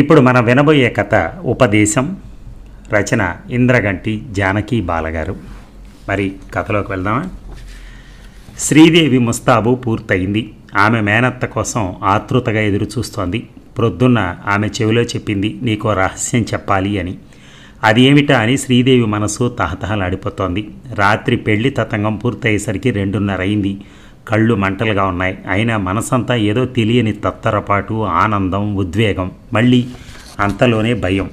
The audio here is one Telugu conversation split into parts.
ఇప్పుడు మనం వినబోయే కథ ఉపదేశం రచన ఇంద్రగంటి జానకి బాలగారు మరి కథలోకి వెళ్దామా శ్రీదేవి ముస్తాబు పూర్తయింది ఆమె మేనత్త కోసం ఆతృతగా ఎదురుచూస్తోంది ప్రొద్దున్న ఆమె చెవిలో చెప్పింది నీకో రహస్యం చెప్పాలి అని అది ఏమిటా అని శ్రీదేవి మనసు తహతహలాడిపోతోంది రాత్రి పెళ్లి తతంగం పూర్తయ్యేసరికి రెండున్నర అయింది కళ్ళు మంటలుగా ఉన్నాయి అయినా మనసంతా ఏదో తెలియని తత్తరపాటు ఆనందం ఉద్వేగం మళ్ళీ అంతలోనే భయం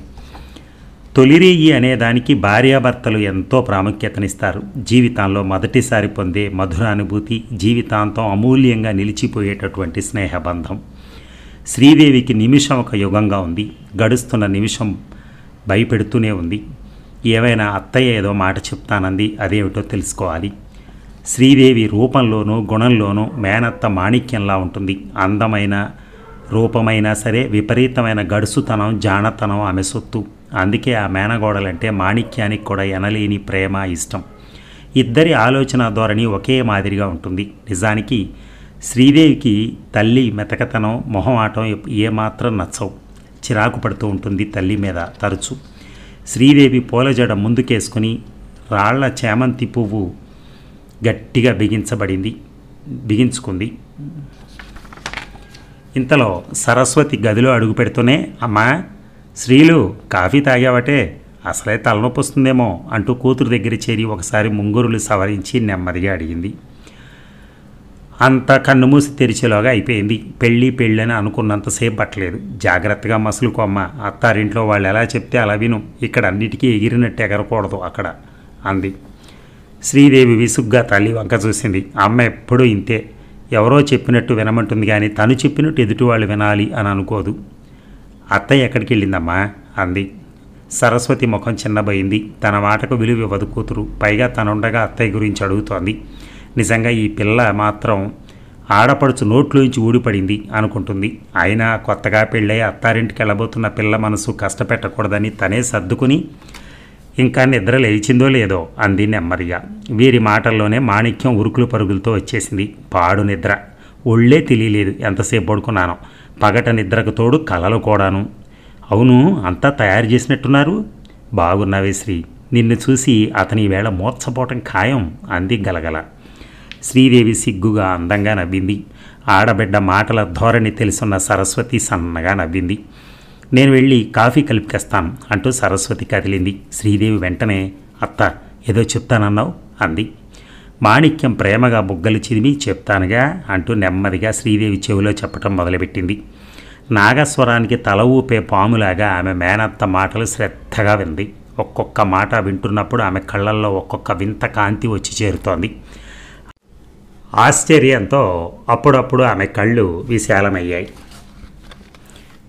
తొలిరేయి అనేదానికి భార్యాభర్తలు ఎంతో ప్రాముఖ్యతనిస్తారు జీవితంలో మొదటిసారి పొందే మధురానుభూతి జీవితాంతం అమూల్యంగా నిలిచిపోయేటటువంటి స్నేహబంధం శ్రీదేవికి నిమిషం ఒక యుగంగా ఉంది గడుస్తున్న నిమిషం భయపెడుతూనే ఉంది ఏవైనా అత్తయ్య ఏదో మాట చెప్తానంది అదేమిటో తెలుసుకోవాలి శ్రీదేవి రూపంలోనూ గుణంలోనూ మేనత్త మాణిక్యంలా ఉంటుంది అందమైన రూపమైనా సరే విపరీతమైన గడుసుతనం జానతనం ఆమె సొత్తు అందుకే ఆ మేనగోడలంటే మాణిక్యానికి కూడా ఎనలేని ప్రేమ ఇష్టం ఇద్దరి ఆలోచన ధోరణి ఒకే మాదిరిగా ఉంటుంది నిజానికి శ్రీదేవికి తల్లి మెతకతనం మొహమాటం ఏమాత్రం నచ్చవు చిరాకు పడుతూ ఉంటుంది తల్లి మీద తరచు శ్రీదేవి పూలజడ ముందుకేసుకుని రాళ్ల చేమంతి పువ్వు గట్టిగా బిగించబడింది బిగించుకుంది ఇంతలో సరస్వతి గదిలో అడుగు పెడుతూనే అమ్మా స్త్రీలు కాఫీ తాగావటే అసలే తలనొప్పి వస్తుందేమో అంటూ కూతురు దగ్గర చేరి ఒకసారి ముంగురులు సవరించి నెమ్మదిగా అడిగింది అంత కన్నుమూసి తెరిచేలోగా అయిపోయింది పెళ్ళి పెళ్ళి అని అనుకున్నంతసేపు పట్టలేదు జాగ్రత్తగా మసులుకోమ్మ అత్తారింట్లో వాళ్ళు ఎలా చెప్తే అలా విను ఇక్కడ అన్నిటికీ ఎగిరినట్టు ఎగరకూడదు అక్కడ అంది శ్రీదేవి విసుగ్గా తల్లి వంక చూసింది అమ్మ ఎప్పుడూ ఇంతే ఎవరో చెప్పినట్టు వినమంటుంది కానీ తను చెప్పినట్టు ఎదుటివాళ్ళు వినాలి అని అనుకోదు అత్తయ్య ఎక్కడికి వెళ్ళిందమ్మా అంది సరస్వతి ముఖం చిన్నబయింది తన మాటకు విలువ ఇవ్వదు కూతురు పైగా తనుండగా అత్తయ్య గురించి అడుగుతోంది నిజంగా ఈ పిల్ల మాత్రం ఆడపడుచు నోట్లోంచి ఊడిపడింది అనుకుంటుంది అయినా కొత్తగా పెళ్ళై అత్తారింటికి వెళ్ళబోతున్న పిల్ల మనసు కష్టపెట్టకూడదని తనే సర్దుకుని ఇంకా నిద్ర లేచిందో లేదో అంది నెమ్మదిగా వీరి మాటల్లోనే మాణిక్యం ఉరుకులు పరుగులతో వచ్చేసింది పాడు నిద్ర ఒళ్ళే తెలియలేదు ఎంతసేపు పడుకున్నాను పగట నిద్రకు తోడు కలలు కూడాను అవును అంతా తయారు చేసినట్టున్నారు బాగున్నావే శ్రీ నిన్ను చూసి అతని వేళ మోర్చపోవటం ఖాయం అంది గలగల శ్రీదేవి సిగ్గుగా అందంగా నవ్వింది ఆడబిడ్డ మాటల ధోరణి తెలుసున్న సరస్వతి సన్నగా నవ్వింది నేను వెళ్ళి కాఫీ కలిపికేస్తాను అంటూ సరస్వతి కదిలింది శ్రీదేవి వెంటనే అత్త ఏదో చెప్తానన్నావు అంది మాణిక్యం ప్రేమగా బుగ్గలు చిదిమి చెప్తానుగా అంటూ నెమ్మదిగా శ్రీదేవి చెవిలో చెప్పటం మొదలుపెట్టింది నాగస్వరానికి తల ఊపే పాములాగా ఆమె మేనత్త మాటలు శ్రద్ధగా వింది ఒక్కొక్క మాట వింటున్నప్పుడు ఆమె కళ్ళల్లో ఒక్కొక్క వింత కాంతి వచ్చి చేరుతోంది ఆశ్చర్యంతో అప్పుడప్పుడు ఆమె కళ్ళు విశాలమయ్యాయి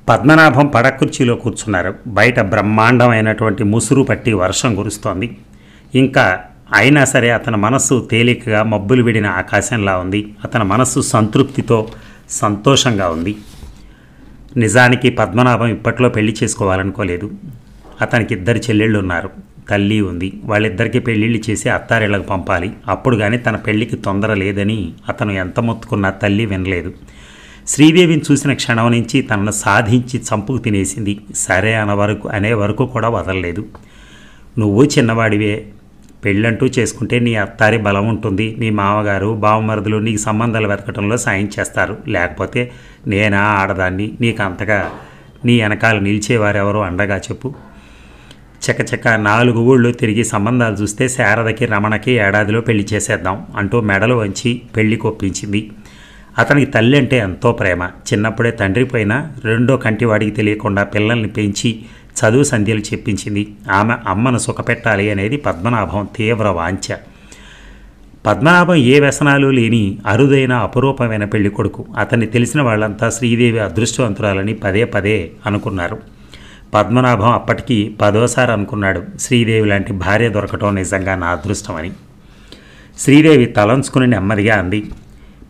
పద్మనాభం పడకుర్చీలో కూర్చున్నారు బయట బ్రహ్మాండమైనటువంటి ముసురు పట్టి వర్షం కురుస్తోంది ఇంకా అయినా సరే అతని మనస్సు తేలికగా మబ్బులు విడిన ఆకాశంలా ఉంది అతని మనస్సు సంతృప్తితో సంతోషంగా ఉంది నిజానికి పద్మనాభం ఇప్పట్లో పెళ్లి చేసుకోవాలనుకోలేదు అతనికి ఇద్దరు చెల్లెళ్ళు ఉన్నారు తల్లి ఉంది వాళ్ళిద్దరికీ పెళ్ళిళ్ళు చేసి అత్తారేళ్లకు పంపాలి అప్పుడు కానీ తన పెళ్లికి తొందర లేదని అతను ఎంత మొత్తుకున్నా తల్లి వినలేదు శ్రీదేవిని చూసిన క్షణం నుంచి తనను సాధించి చంపుకు తినేసింది సరే అన్న వరకు అనే వరకు కూడా వదలలేదు నువ్వు చిన్నవాడివే పెళ్ళంటూ చేసుకుంటే నీ అత్తారి బలం ఉంటుంది నీ మామగారు బావమరుదులు నీకు సంబంధాలు వెతకటంలో సాయం చేస్తారు లేకపోతే నేనా ఆడదాన్ని నీకు అంతగా నీ వెనకాల నిలిచేవారెవరో అండగా చెప్పు చకచక నాలుగు ఊళ్ళు తిరిగి సంబంధాలు చూస్తే శారదకి రమణకి ఏడాదిలో పెళ్లి చేసేద్దాం అంటూ మెడలు వంచి పెళ్లి కొప్పించింది అతనికి తల్లి అంటే ఎంతో ప్రేమ చిన్నప్పుడే తండ్రి పైన రెండో కంటివాడికి తెలియకుండా పిల్లల్ని పెంచి చదువు సంధ్యలు చెప్పించింది ఆమె అమ్మను సుఖపెట్టాలి అనేది పద్మనాభం తీవ్ర వాంఛ పద్మనాభం ఏ వ్యసనాలు లేని అరుదైన అపురూపమైన పెళ్లి కొడుకు అతన్ని తెలిసిన వాళ్ళంతా శ్రీదేవి అదృష్టవంతురాలని పదే పదే అనుకున్నారు పద్మనాభం అప్పటికి పదోసారి అనుకున్నాడు శ్రీదేవి లాంటి భార్య దొరకటం నిజంగా నా అదృష్టమని శ్రీదేవి తలంచుకుని నెమ్మదిగా అంది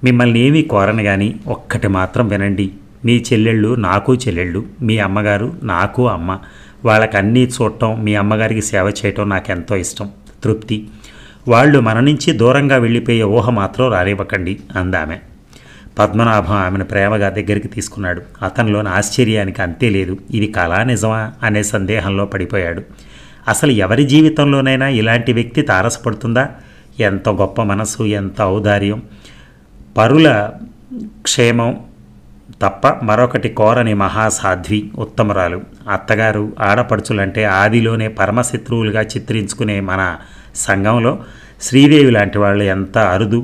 మిమ్మల్ని ఏమీ కోరను కానీ ఒక్కటి మాత్రం వినండి మీ చెల్లెళ్ళు నాకు చెల్లెళ్ళు మీ అమ్మగారు నాకు అమ్మ వాళ్ళకి అన్నీ చూడటం మీ అమ్మగారికి సేవ చేయటం నాకెంతో ఇష్టం తృప్తి వాళ్ళు మన నుంచి దూరంగా వెళ్ళిపోయే ఊహ మాత్రం రానివ్వకండి అందామె పద్మనాభం ఆమెను ప్రేమగా దగ్గరికి తీసుకున్నాడు అతనిలోని ఆశ్చర్యానికి అంతే లేదు ఇది కళా నిజమా అనే సందేహంలో పడిపోయాడు అసలు ఎవరి జీవితంలోనైనా ఇలాంటి వ్యక్తి తారసపడుతుందా ఎంత గొప్ప మనసు ఎంత ఔదార్యం పరుల క్షేమం తప్ప మరొకటి కోరని మహాసాధ్వి ఉత్తమరాలు అత్తగారు ఆడపడుచులంటే ఆదిలోనే పరమశత్రువులుగా చిత్రించుకునే మన సంఘంలో శ్రీదేవి లాంటి వాళ్ళు ఎంత అరుదు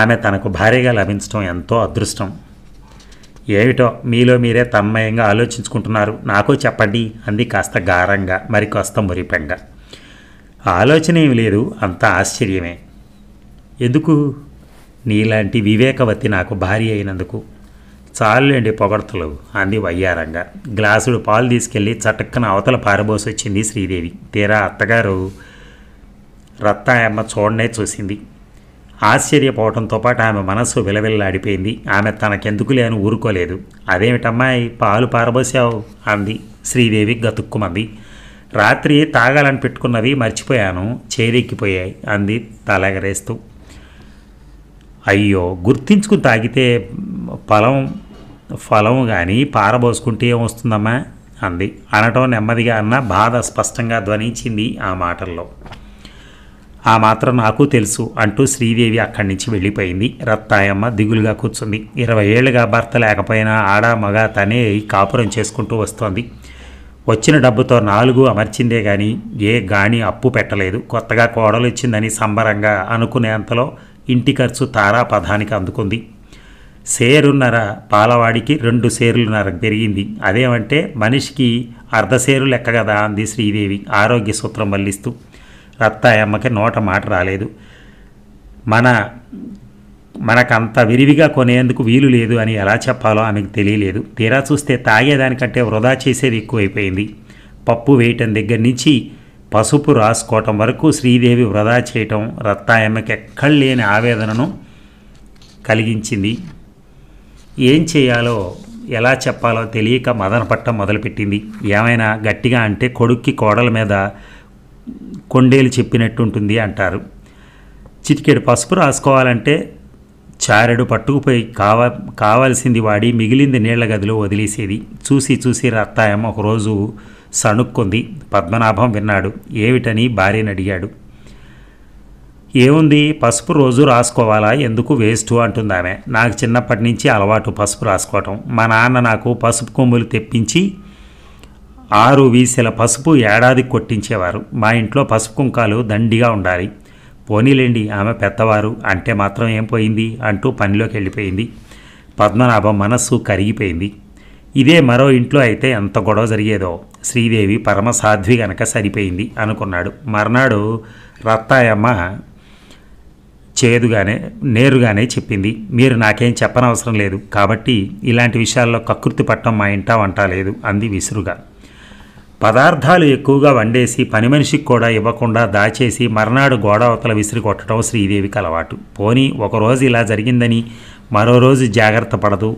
ఆమె తనకు భార్యగా లభించడం ఎంతో అదృష్టం ఏమిటో మీలో మీరే తన్మయంగా ఆలోచించుకుంటున్నారు నాకు చెప్పండి అంది కాస్త గారంగా మరి కాస్త మురిపెంగా ఆలోచన ఏమి లేదు అంత ఆశ్చర్యమే ఎందుకు నీలాంటి వివేకవతి నాకు భార్య అయినందుకు చాలులేండి పొగడతలు అంది వయ్యారంగా గ్లాసుడు పాలు తీసుకెళ్ళి చటక్కన అవతల పారబోసొచ్చింది శ్రీదేవి తీరా అత్తగారు రత్తాయమ్మ చూడనే చూసింది ఆశ్చర్యపోవడంతో పాటు ఆమె మనస్సు విలవిల్లాడిపోయింది ఆమె తనకెందుకు లేను ఊరుకోలేదు అదేమిటమ్మాయి పాలు పారబోసావు అంది శ్రీదేవి గతుక్కుమంది రాత్రి తాగాలని పెట్టుకున్నవి మర్చిపోయాను చేరెక్కిపోయాయి అంది తలగరేస్తూ అయ్యో గుర్తించుకుని తాగితే ఫలం ఫలం కానీ పారబోసుకుంటే ఏమొస్తుందమ్మా అంది అనటం నెమ్మదిగా అన్న బాధ స్పష్టంగా ధ్వనించింది ఆ మాటల్లో ఆ మాత్రం నాకు తెలుసు అంటూ శ్రీదేవి అక్కడి నుంచి వెళ్ళిపోయింది రత్తాయమ్మ దిగులుగా కూర్చుంది ఇరవై ఏళ్ళుగా భర్త లేకపోయినా ఆడ మగ తనే కాపురం చేసుకుంటూ వస్తోంది వచ్చిన డబ్బుతో నాలుగు అమర్చిందే కానీ ఏ గాని అప్పు పెట్టలేదు కొత్తగా కోడలు ఇచ్చిందని సంబరంగా అనుకునేంతలో ఇంటి ఖర్చు తారా పదానికి అందుకుంది సేరున్నర పాలవాడికి రెండు సేరులున్నర పెరిగింది అదేమంటే మనిషికి అర్ధ సేరు లెక్క కదా అంది శ్రీదేవి ఆరోగ్య సూత్రం మళ్ళిస్తూ రత్తాయమ్మకి నోట మాట రాలేదు మన మనకంత విరివిగా కొనేందుకు వీలు లేదు అని ఎలా చెప్పాలో ఆమెకు తెలియలేదు తీరా చూస్తే తాగేదానికంటే వృధా చేసేది ఎక్కువైపోయింది పప్పు వేయటం దగ్గర నుంచి పసుపు రాసుకోవటం వరకు శ్రీదేవి వృధా చేయటం రత్తాయమ్మకి ఎక్కడ లేని ఆవేదనను కలిగించింది ఏం చేయాలో ఎలా చెప్పాలో తెలియక మదన పట్టం మొదలుపెట్టింది ఏమైనా గట్టిగా అంటే కొడుక్కి కోడల మీద కొండేలు చెప్పినట్టుంటుంది అంటారు చిటికెడు పసుపు రాసుకోవాలంటే చారెడు పట్టుకుపోయి కావా కావాల్సింది వాడి మిగిలింది నీళ్ల గదిలో వదిలేసేది చూసి చూసి రత్తాయమ్మ ఒకరోజు సణుక్కుంది పద్మనాభం విన్నాడు ఏమిటని భార్యని అడిగాడు ఏముంది పసుపు రోజు రాసుకోవాలా ఎందుకు వేస్ట్ అంటుంది ఆమె నాకు చిన్నప్పటి నుంచి అలవాటు పసుపు రాసుకోవటం మా నాన్న నాకు పసుపు కొమ్ములు తెప్పించి ఆరు వీసెల పసుపు ఏడాది కొట్టించేవారు మా ఇంట్లో పసుపు కుంకాలు దండిగా ఉండాలి పోనీలేండి ఆమె పెద్దవారు అంటే మాత్రం ఏం పోయింది అంటూ పనిలోకి వెళ్ళిపోయింది పద్మనాభం మనస్సు కరిగిపోయింది ఇదే మరో ఇంట్లో అయితే ఎంత గొడవ జరిగేదో శ్రీదేవి పరమ సాధ్వి గనక సరిపోయింది అనుకున్నాడు మర్నాడు రత్తాయమ్మ చేదుగానే నేరుగానే చెప్పింది మీరు నాకేం చెప్పనవసరం లేదు కాబట్టి ఇలాంటి విషయాల్లో కకృతి పట్టడం మా ఇంటా వంట లేదు అంది విసురుగా పదార్థాలు ఎక్కువగా వండేసి పని మనిషికి కూడా ఇవ్వకుండా దాచేసి మర్నాడు గోడావతల విసిరి కొట్టడం శ్రీదేవికి అలవాటు పోనీ ఒకరోజు ఇలా జరిగిందని మరో రోజు జాగ్రత్త పడదు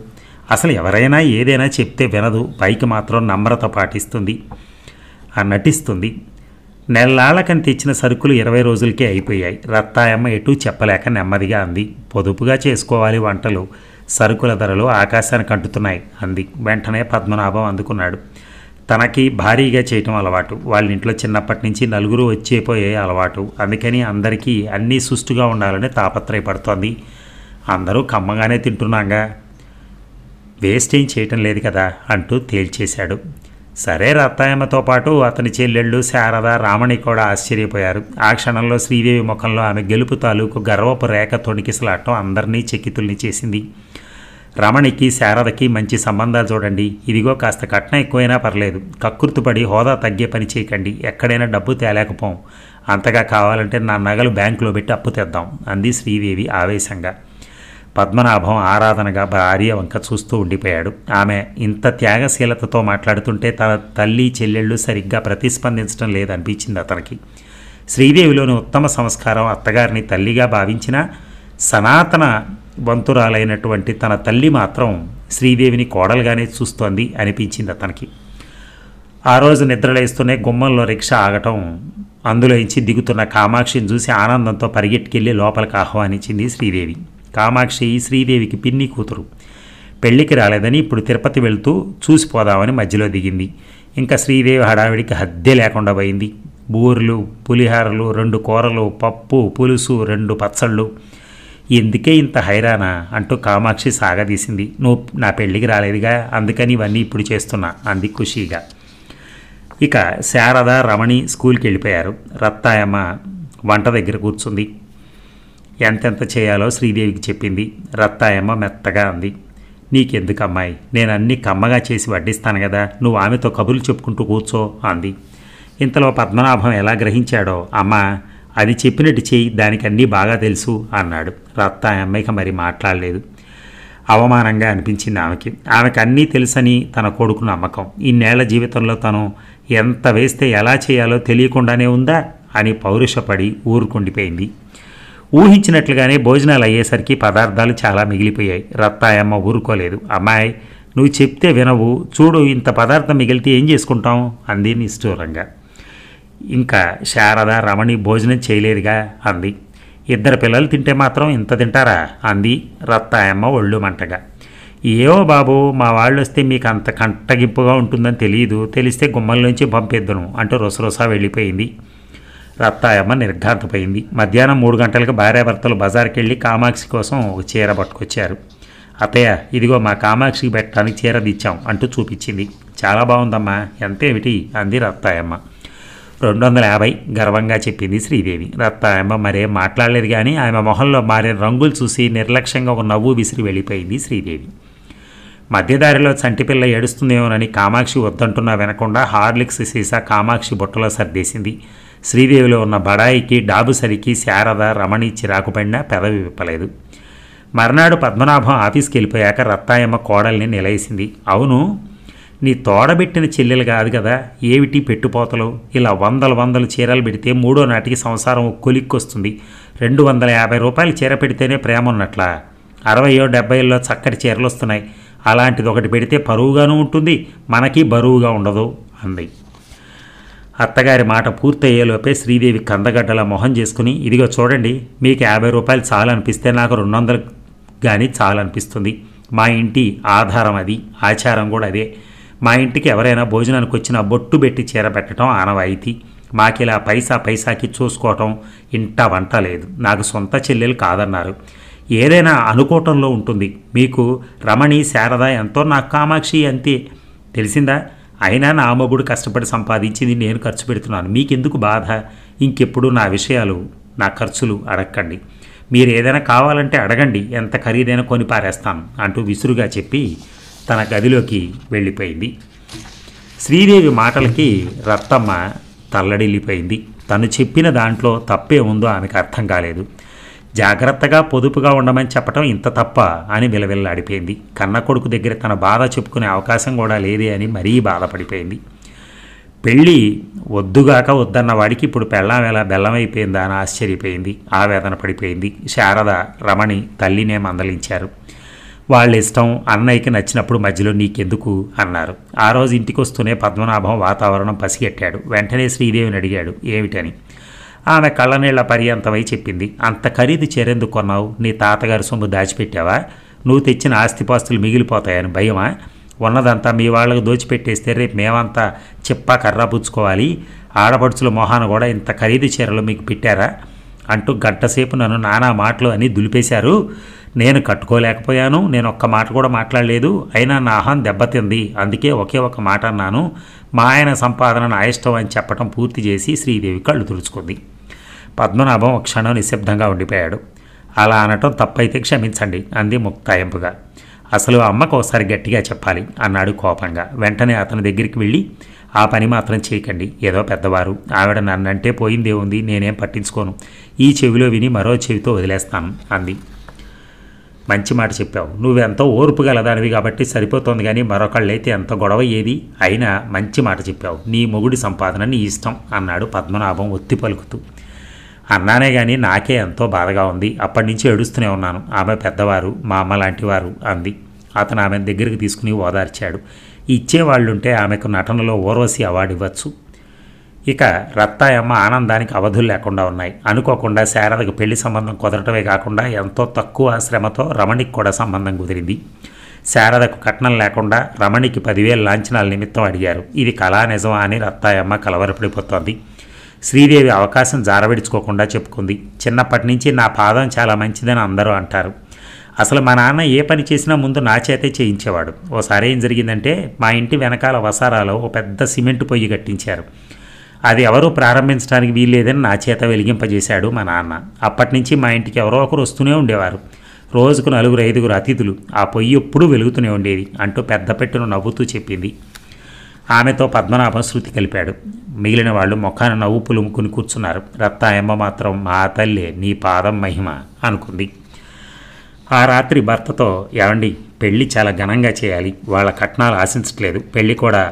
అసలు ఎవరైనా ఏదైనా చెప్తే వినదు పైకి మాత్రం నమ్రత పాటిస్తుంది ఆ నటిస్తుంది నెలలాళ్ళకని తెచ్చిన సరుకులు ఇరవై రోజులకే అయిపోయాయి రత్తాయమ్మ ఎటు చెప్పలేక నెమ్మదిగా అంది పొదుపుగా చేసుకోవాలి వంటలు సరుకుల ధరలు ఆకాశానికి అంటుతున్నాయి అంది వెంటనే పద్మనాభం అందుకున్నాడు తనకి భారీగా చేయటం అలవాటు వాళ్ళ ఇంట్లో చిన్నప్పటి నుంచి నలుగురు వచ్చేపోయే అలవాటు అందుకని అందరికీ అన్నీ సుష్టుగా ఉండాలని తాపత్రయపడుతోంది అందరూ కమ్మగానే తింటున్నాగా వేస్ట్ ఏం చేయటం లేదు కదా అంటూ తేల్చేశాడు సరే రత్తాయమ్మతో పాటు అతని చెల్లెళ్ళు శారద రామణి కూడా ఆశ్చర్యపోయారు ఆ క్షణంలో శ్రీదేవి ముఖంలో ఆమె గెలుపు తాలూకు గర్వపు రేఖ తొణికిసలాటం అందరినీ చెక్కితుల్ని చేసింది రమణికి శారదకి మంచి సంబంధాలు చూడండి ఇదిగో కాస్త కట్నం ఎక్కువైనా పర్లేదు కక్కుర్తుపడి హోదా తగ్గే పని చేయకండి ఎక్కడైనా డబ్బు తేలేకపోం అంతగా కావాలంటే నా నగలు బ్యాంకులో పెట్టి అప్పు తెద్దాం అంది శ్రీదేవి ఆవేశంగా పద్మనాభం ఆరాధనగా భార్య వంక చూస్తూ ఉండిపోయాడు ఆమె ఇంత త్యాగశీలతతో మాట్లాడుతుంటే తన తల్లి చెల్లెళ్ళు సరిగ్గా ప్రతిస్పందించడం లేదనిపించింది అతనికి శ్రీదేవిలోని ఉత్తమ సంస్కారం అత్తగారిని తల్లిగా భావించిన సనాతన వంతురాలైనటువంటి తన తల్లి మాత్రం శ్రీదేవిని కోడలుగానే చూస్తోంది అనిపించింది అతనికి ఆ రోజు నిద్రలేస్తూనే గుమ్మంలో రిక్షా ఆగటం అందులోంచి దిగుతున్న కామాక్షిని చూసి ఆనందంతో పరిగెట్టుకెళ్ళి లోపలికి ఆహ్వానించింది శ్రీదేవి కామాక్షి శ్రీదేవికి పిన్ని కూతురు పెళ్లికి రాలేదని ఇప్పుడు తిరుపతి వెళ్తూ చూసిపోదామని మధ్యలో దిగింది ఇంకా శ్రీదేవి హడావిడికి హద్దె లేకుండా పోయింది బూరెలు పులిహారలు రెండు కూరలు పప్పు పులుసు రెండు పచ్చళ్ళు ఎందుకే ఇంత హైరానా అంటూ కామాక్షి సాగదీసింది నువ్వు నా పెళ్ళికి రాలేదుగా అందుకని ఇవన్నీ ఇప్పుడు చేస్తున్నా అంది ఖుషీగా ఇక శారద రమణి స్కూల్కి వెళ్ళిపోయారు రత్తాయమ్మ వంట దగ్గర కూర్చుంది ఎంతెంత చేయాలో శ్రీదేవికి చెప్పింది రత్తాయమ్మ మెత్తగా అంది నీకెందుకు అమ్మాయి నేను అన్నీ కమ్మగా చేసి వడ్డిస్తాను కదా నువ్వు ఆమెతో కబుర్లు చెప్పుకుంటూ కూర్చో అంది ఇంతలో పద్మనాభం ఎలా గ్రహించాడో అమ్మ అది చెప్పినట్టు చేయి దానికి అన్నీ బాగా తెలుసు అన్నాడు అమ్మాయికి మరి మాట్లాడలేదు అవమానంగా అనిపించింది ఆమెకి ఆమెకు అన్నీ తెలుసని తన కొడుకు నమ్మకం ఇన్నేళ్ల జీవితంలో తను ఎంత వేస్తే ఎలా చేయాలో తెలియకుండానే ఉందా అని పౌరుషపడి ఊరుకుండిపోయింది ఊహించినట్లుగానే భోజనాలు అయ్యేసరికి పదార్థాలు చాలా మిగిలిపోయాయి రత్తాయమ్మ ఊరుకోలేదు అమ్మాయి నువ్వు చెప్తే వినవు చూడు ఇంత పదార్థం మిగిలితే ఏం చేసుకుంటాం అంది నిష్ఠూరంగా ఇంకా శారద రమణి భోజనం చేయలేదుగా అంది ఇద్దరు పిల్లలు తింటే మాత్రం ఇంత తింటారా అంది రత్తాయమ్మ ఒళ్ళు మంటగా ఏవో బాబు మా వాళ్ళు వస్తే మీకు అంత కంటగింపుగా ఉంటుందని తెలియదు తెలిస్తే గుమ్మల నుంచి పంపేద్దును అంటూ రొసరొసా వెళ్ళిపోయింది రత్తాయమ్మ నిర్ఘాంతపోయింది మధ్యాహ్నం మూడు గంటలకు భార్యాభర్తలు బజార్కి వెళ్ళి కామాక్షి కోసం ఒక చీర పట్టుకొచ్చారు అత్తయ్య ఇదిగో మా కామాక్షికి పెట్టడానికి చీర దిచ్చాం అంటూ చూపించింది చాలా బాగుందమ్మా ఎంతేమిటి అంది రత్తాయమ్మ రెండు వందల యాభై గర్వంగా చెప్పింది శ్రీదేవి రత్తాయమ్మ మరేం మాట్లాడలేదు కానీ ఆమె మొహంలో మారిన రంగులు చూసి నిర్లక్ష్యంగా ఒక నవ్వు విసిరి వెళ్ళిపోయింది శ్రీదేవి మధ్యదారిలో చంటిపిల్ల ఏడుస్తుందేమోనని కామాక్షి వద్దంటున్నా వినకుండా హార్లిక్స్ సీసా కామాక్షి బుట్టలో సర్దేసింది శ్రీదేవిలో ఉన్న బడాయికి డాబుసరికి శారద రమణి చిరాకుపడినా పెదవి విప్పలేదు మర్నాడు పద్మనాభం ఆఫీస్కి వెళ్ళిపోయాక రత్తాయమ్మ కోడల్ని నిలయసింది అవును నీ తోడబెట్టిన చెల్లెలు కాదు కదా ఏమిటి పెట్టుపోతలు ఇలా వందలు వందలు చీరలు పెడితే మూడో నాటికి సంసారం కొలిక్కొస్తుంది రెండు వందల యాభై రూపాయలు చీర పెడితేనే ప్రేమ ఉన్నట్లా అరవయో డెబ్బైలో చక్కటి చీరలు వస్తున్నాయి అలాంటిది ఒకటి పెడితే పరువుగానూ ఉంటుంది మనకి బరువుగా ఉండదు అంది అత్తగారి మాట పూర్తయ్యేలోపే శ్రీదేవి కందగడ్డలా మొహం చేసుకుని ఇదిగో చూడండి మీకు యాభై రూపాయలు చాలనిపిస్తే నాకు రెండు వందలు కానీ చాలనిపిస్తుంది మా ఇంటి ఆధారం అది ఆచారం కూడా అదే మా ఇంటికి ఎవరైనా భోజనానికి వచ్చినా బొట్టు పెట్టి చీర పెట్టడం ఆనవాయితీ మాకిలా పైసా పైసాకి చూసుకోవటం ఇంట వంట లేదు నాకు సొంత చెల్లెలు కాదన్నారు ఏదైనా అనుకోవటంలో ఉంటుంది మీకు రమణి శారద ఎంతో నాకు కామాక్షి అంతే తెలిసిందా అయినా నా మొగుడు కష్టపడి సంపాదించింది నేను ఖర్చు పెడుతున్నాను మీకెందుకు బాధ ఇంకెప్పుడు నా విషయాలు నా ఖర్చులు అడగండి మీరు ఏదైనా కావాలంటే అడగండి ఎంత ఖరీదైనా కొని పారేస్తాను అంటూ విసురుగా చెప్పి తన గదిలోకి వెళ్ళిపోయింది శ్రీదేవి మాటలకి రత్తమ్మ తల్లడిల్లిపోయింది తను చెప్పిన దాంట్లో తప్పే ఉందో ఆమెకు అర్థం కాలేదు జాగ్రత్తగా పొదుపుగా ఉండమని చెప్పటం ఇంత తప్ప అని విలవిల్లాడిపోయింది కన్న కొడుకు దగ్గర తన బాధ చెప్పుకునే అవకాశం కూడా లేదే అని మరీ బాధపడిపోయింది పెళ్ళి వద్దుగాక వద్దన్న వాడికి ఇప్పుడు పెళ్ళం ఎలా బెల్లమైపోయిందా అని ఆశ్చర్యపోయింది ఆవేదన పడిపోయింది శారద రమణి తల్లినే మందలించారు వాళ్ళ ఇష్టం అన్నయ్యకి నచ్చినప్పుడు మధ్యలో నీకెందుకు అన్నారు ఆ రోజు ఇంటికి వస్తూనే పద్మనాభం వాతావరణం పసిగట్టాడు వెంటనే శ్రీదేవిని అడిగాడు ఏమిటని ఆమె కళ్ళనీళ్ల పర్యంతమై చెప్పింది అంత ఖరీదు చేరేందుకు కొన్నావు నీ తాతగారి సొమ్ము దాచిపెట్టావా నువ్వు తెచ్చిన ఆస్తిపాస్తులు మిగిలిపోతాయని భయమా ఉన్నదంతా మీ వాళ్ళకు దోచిపెట్టేస్తే రేపు మేమంతా చెప్పా కర్రా పుచ్చుకోవాలి ఆడపడుచుల మొహాన కూడా ఇంత ఖరీదు చీరలు మీకు పెట్టారా అంటూ గంటసేపు నన్ను నానా మాటలు అని దులిపేశారు నేను కట్టుకోలేకపోయాను నేను ఒక్క మాట కూడా మాట్లాడలేదు అయినా నా అహం దెబ్బతింది అందుకే ఒకే ఒక మాట అన్నాను మా ఆయన సంపాదన నా ఇష్టం అని చెప్పడం పూర్తి చేసి శ్రీదేవి కళ్ళు తుడుచుకుంది పద్మనాభం ఒక క్షణం నిశ్శబ్దంగా ఉండిపోయాడు అలా అనటం తప్పైతే క్షమించండి అంది ముక్తాయింపుగా అసలు అమ్మకు ఒకసారి గట్టిగా చెప్పాలి అన్నాడు కోపంగా వెంటనే అతని దగ్గరికి వెళ్ళి ఆ పని మాత్రం చేయకండి ఏదో పెద్దవారు ఆవిడ నన్నంటే పోయిందే ఉంది నేనేం పట్టించుకోను ఈ చెవిలో విని మరో చెవితో వదిలేస్తాను అంది మంచి మాట చెప్పావు నువ్వెంతో ఓర్పు గలదానివి కాబట్టి సరిపోతుంది కానీ మరొకళ్ళైతే ఎంత గొడవ ఏది అయినా మంచి మాట చెప్పావు నీ మొగుడి సంపాదన నీ ఇష్టం అన్నాడు పద్మనాభం ఒత్తి పలుకుతూ అన్నానే కానీ నాకే ఎంతో బాధగా ఉంది అప్పటి నుంచి ఏడుస్తూనే ఉన్నాను ఆమె పెద్దవారు మా అమ్మ లాంటివారు అంది అతను ఆమె దగ్గరికి తీసుకుని ఓదార్చాడు ఇచ్చేవాళ్ళుంటే ఆమెకు నటనలో ఓర్వసి అవార్డు ఇవ్వచ్చు ఇక రత్తాయమ్మ ఆనందానికి అవధులు లేకుండా ఉన్నాయి అనుకోకుండా శారదకు పెళ్లి సంబంధం కుదరటమే కాకుండా ఎంతో తక్కువ శ్రమతో రమణికి కూడా సంబంధం కుదిరింది శారదకు కట్నం లేకుండా రమణికి పదివేల లాంఛనాల నిమిత్తం అడిగారు ఇది కళా నిజమా అని రత్తాయమ్మ కలవరపడిపోతోంది శ్రీదేవి అవకాశం జారవిడుచుకోకుండా చెప్పుకుంది చిన్నప్పటి నుంచి నా పాదం చాలా మంచిదని అందరూ అంటారు అసలు మా నాన్న ఏ పని చేసినా ముందు నా చేతే చేయించేవాడు ఓసారి ఏం జరిగిందంటే మా ఇంటి వెనకాల వసారాలో ఓ పెద్ద సిమెంట్ పొయ్యి కట్టించారు అది ఎవరూ ప్రారంభించడానికి వీల్లేదని నా చేత వెలిగింపజేశాడు మా నాన్న అప్పటి నుంచి మా ఇంటికి ఎవరో ఒకరు వస్తూనే ఉండేవారు రోజుకు నలుగురు ఐదుగురు అతిథులు ఆ పొయ్యి ఎప్పుడూ వెలుగుతూనే ఉండేది అంటూ పెద్ద పెట్టును నవ్వుతూ చెప్పింది ఆమెతో పద్మనాభం శృతి కలిపాడు మిగిలిన వాళ్ళు ముఖాన నవ్వు పులుముకుని కూర్చున్నారు రత్తాయమ్మ మాత్రం మా తల్లే నీ పాదం మహిమ అనుకుంది ఆ రాత్రి భర్తతో ఏమండి పెళ్ళి చాలా ఘనంగా చేయాలి వాళ్ళ కట్నాలు ఆశించట్లేదు పెళ్ళి కూడా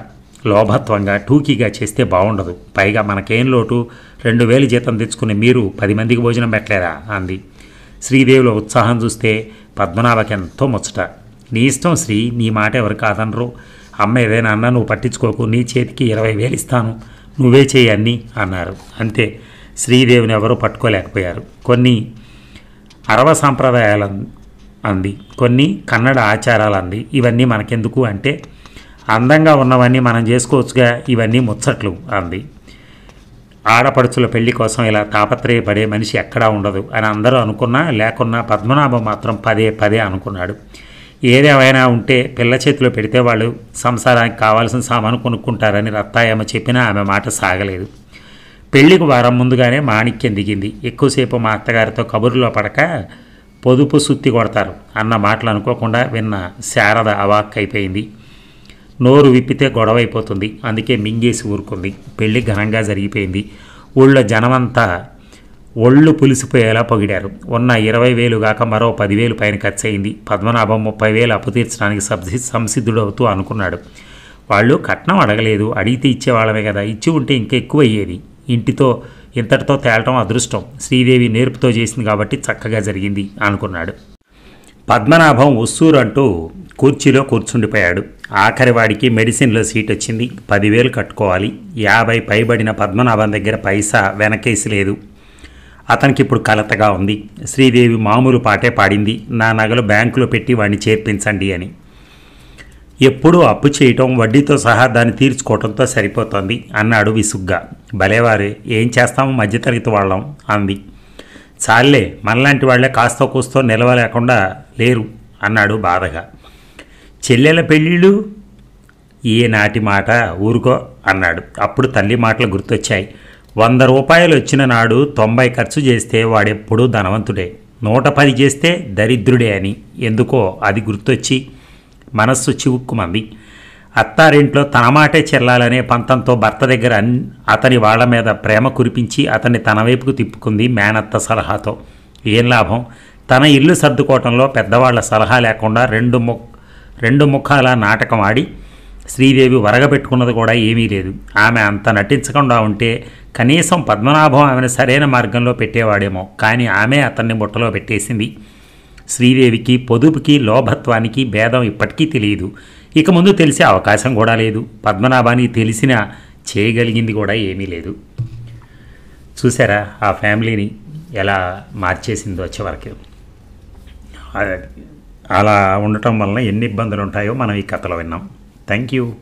లోభత్వంగా టూకీగా చేస్తే బాగుండదు పైగా మనకేం లోటు రెండు వేలు జీతం తెచ్చుకుని మీరు పది మందికి భోజనం పెట్టలేరా అంది శ్రీదేవిలో ఉత్సాహం చూస్తే పద్మనాభకెంతో ముచ్చట నీ ఇష్టం శ్రీ నీ మాట ఎవరు కాదనరు అమ్మ ఏదైనా అన్నా నువ్వు పట్టించుకోకు నీ చేతికి ఇరవై వేలు ఇస్తాను నువ్వే చేయి అన్నీ అన్నారు అంతే శ్రీదేవిని ఎవరూ పట్టుకోలేకపోయారు కొన్ని అరవ సాంప్రదాయాలు అంది కొన్ని కన్నడ ఆచారాలు అంది ఇవన్నీ మనకెందుకు అంటే అందంగా ఉన్నవన్నీ మనం చేసుకోవచ్చుగా ఇవన్నీ ముచ్చట్లు అంది ఆడపడుచుల పెళ్లి కోసం ఇలా తాపత్రయపడే మనిషి ఎక్కడా ఉండదు అని అందరూ అనుకున్నా లేకున్నా పద్మనాభం మాత్రం పదే పదే అనుకున్నాడు ఏదేమైనా ఉంటే పిల్ల చేతిలో పెడితే వాళ్ళు సంసారానికి కావాల్సిన సామాను కొనుక్కుంటారని రత్తాయమ్మ చెప్పినా ఆమె మాట సాగలేదు పెళ్లికి వారం ముందుగానే మాణిక్యం దిగింది ఎక్కువసేపు మా అత్తగారితో కబుర్లో పడక పొదుపు సుత్తి కొడతారు అన్న మాటలు అనుకోకుండా విన్న శారద అవాక్ అయిపోయింది నోరు విప్పితే గొడవ అయిపోతుంది అందుకే మింగేసి ఊరుకుంది పెళ్లి ఘనంగా జరిగిపోయింది ఊళ్ళో జనమంతా ఒళ్ళు పులిసిపోయేలా పొగిడారు ఉన్న ఇరవై వేలు గాక మరో పదివేలు పైన ఖర్చయింది పద్మనాభం ముప్పై వేలు అప్పు తీర్చడానికి సబ్సి సంసిద్ధుడవుతూ అనుకున్నాడు వాళ్ళు కట్నం అడగలేదు అడిగితే ఇచ్చేవాళ్ళమే కదా ఇచ్చి ఉంటే ఇంకెక్కువ ఎక్కువ అయ్యేది ఇంటితో ఇంతటితో తేలటం అదృష్టం శ్రీదేవి నేర్పుతో చేసింది కాబట్టి చక్కగా జరిగింది అనుకున్నాడు పద్మనాభం ఉస్సూరు అంటూ కుర్చీలో కూర్చుండిపోయాడు ఆఖరివాడికి మెడిసిన్లో సీట్ వచ్చింది పదివేలు కట్టుకోవాలి యాభై పైబడిన పద్మనాభం దగ్గర పైసా వెనకేసి లేదు అతనికి ఇప్పుడు కలతగా ఉంది శ్రీదేవి మామూలు పాటే పాడింది నా నగలు బ్యాంకులో పెట్టి వాడిని చేర్పించండి అని ఎప్పుడూ అప్పు చేయటం వడ్డీతో సహా దాన్ని తీర్చుకోవటంతో సరిపోతుంది అన్నాడు విసుగ్గా భలేవారే ఏం చేస్తాము మధ్యతరగతి వాళ్ళం అంది చాలే మనలాంటి వాళ్లే కాస్త కూస్తో నిలవలేకుండా లేరు అన్నాడు బాధగా చెల్లెల పెళ్ళిళ్ళు నాటి మాట ఊరుకో అన్నాడు అప్పుడు తల్లి మాటలు గుర్తొచ్చాయి వంద రూపాయలు వచ్చిన నాడు తొంభై ఖర్చు చేస్తే వాడెప్పుడూ ధనవంతుడే నూట పది చేస్తే దరిద్రుడే అని ఎందుకో అది గుర్తొచ్చి మనస్సు చివుక్కుమంది అత్తారింట్లో తన మాటే చెల్లాలనే పంతంతో భర్త దగ్గర అతని వాళ్ల మీద ప్రేమ కురిపించి అతన్ని తన వైపుకు తిప్పుకుంది మేనత్త సలహాతో ఏం లాభం తన ఇల్లు సర్దుకోవటంలో పెద్దవాళ్ల సలహా లేకుండా రెండు ము రెండు ముఖాల నాటకం ఆడి శ్రీదేవి వరగబెట్టుకున్నది కూడా ఏమీ లేదు ఆమె అంత నటించకుండా ఉంటే కనీసం పద్మనాభం ఆమెను సరైన మార్గంలో పెట్టేవాడేమో కానీ ఆమె అతన్ని బుట్టలో పెట్టేసింది శ్రీదేవికి పొదుపుకి లోభత్వానికి భేదం ఇప్పటికీ తెలియదు ఇక ముందు తెలిసే అవకాశం కూడా లేదు పద్మనాభానికి తెలిసిన చేయగలిగింది కూడా ఏమీ లేదు చూసారా ఆ ఫ్యామిలీని ఎలా మార్చేసిందో వచ్చేవరకు అలా ఉండటం వలన ఎన్ని ఇబ్బందులు ఉంటాయో మనం ఈ కథలో విన్నాం Thank you.